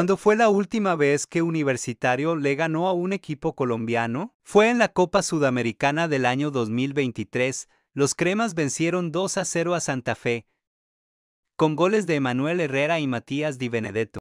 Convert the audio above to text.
¿Cuándo fue la última vez que Universitario le ganó a un equipo colombiano? Fue en la Copa Sudamericana del año 2023. Los cremas vencieron 2 a 0 a Santa Fe, con goles de Emanuel Herrera y Matías Di Benedetto.